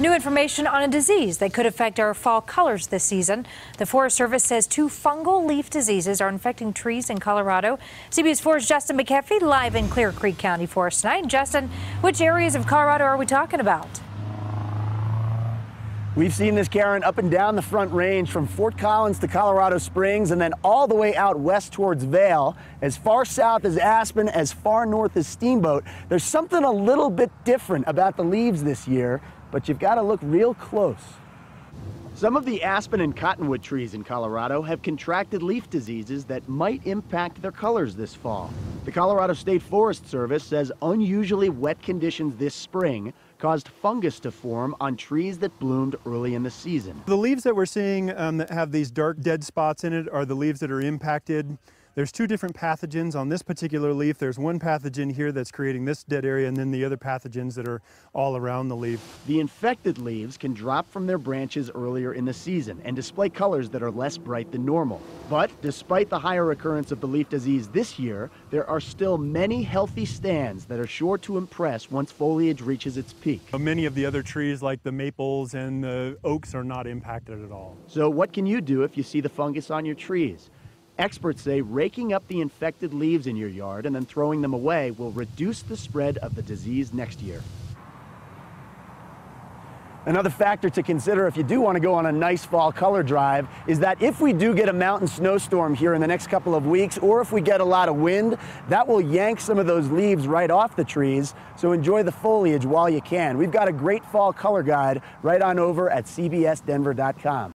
New information on a disease that could affect our fall colors this season. The Forest Service says two fungal leaf diseases are infecting trees in Colorado. CBS 4's Justin McKeffy live in Clear Creek County for us tonight. Justin, which areas of Colorado are we talking about? We've seen this, Karen, up and down the Front Range from Fort Collins to Colorado Springs and then all the way out west towards Vale, as far south as Aspen, as far north as Steamboat. There's something a little bit different about the leaves this year but you've got to look real close. Some of the aspen and cottonwood trees in Colorado have contracted leaf diseases that might impact their colors this fall. The Colorado State Forest Service says unusually wet conditions this spring caused fungus to form on trees that bloomed early in the season. The leaves that we're seeing um, that have these dark dead spots in it are the leaves that are impacted there's two different pathogens on this particular leaf. There's one pathogen here that's creating this dead area and then the other pathogens that are all around the leaf. The infected leaves can drop from their branches earlier in the season and display colors that are less bright than normal. But despite the higher occurrence of the leaf disease this year, there are still many healthy stands that are sure to impress once foliage reaches its peak. Many of the other trees like the maples and the oaks are not impacted at all. So what can you do if you see the fungus on your trees? Experts say raking up the infected leaves in your yard and then throwing them away will reduce the spread of the disease next year. Another factor to consider if you do want to go on a nice fall color drive is that if we do get a mountain snowstorm here in the next couple of weeks, or if we get a lot of wind, that will yank some of those leaves right off the trees. So enjoy the foliage while you can. We've got a great fall color guide right on over at cbsdenver.com.